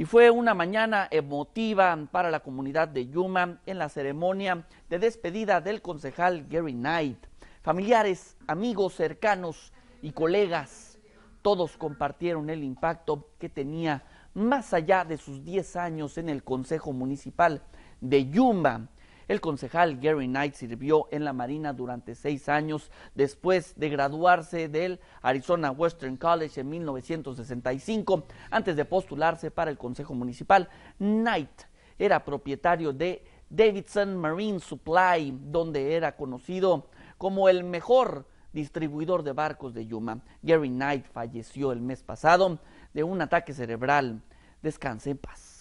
Y fue una mañana emotiva para la comunidad de Yuma en la ceremonia de despedida del concejal Gary Knight. Familiares, amigos cercanos y colegas, todos compartieron el impacto que tenía más allá de sus 10 años en el Consejo Municipal de Yuma el concejal Gary Knight sirvió en la Marina durante seis años después de graduarse del Arizona Western College en 1965. Antes de postularse para el Consejo Municipal, Knight era propietario de Davidson Marine Supply, donde era conocido como el mejor distribuidor de barcos de Yuma. Gary Knight falleció el mes pasado de un ataque cerebral. Descanse en paz.